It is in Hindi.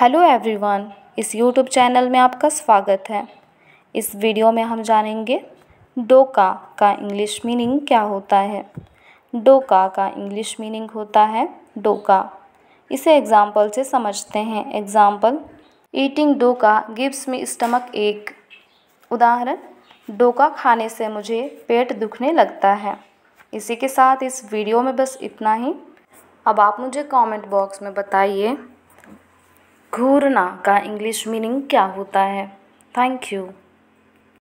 हेलो एवरीवन इस यूट्यूब चैनल में आपका स्वागत है इस वीडियो में हम जानेंगे डोका का इंग्लिश मीनिंग क्या होता है डोका का इंग्लिश मीनिंग होता है डोका इसे एग्जाम्पल से समझते हैं एग्जाम्पल ईटिंग डोका गिव्स मी स्टमक एक उदाहरण डोका खाने से मुझे पेट दुखने लगता है इसी के साथ इस वीडियो में बस इतना ही अब आप मुझे कमेंट बॉक्स में बताइए घूरना का इंग्लिश मीनिंग क्या होता है थैंक यू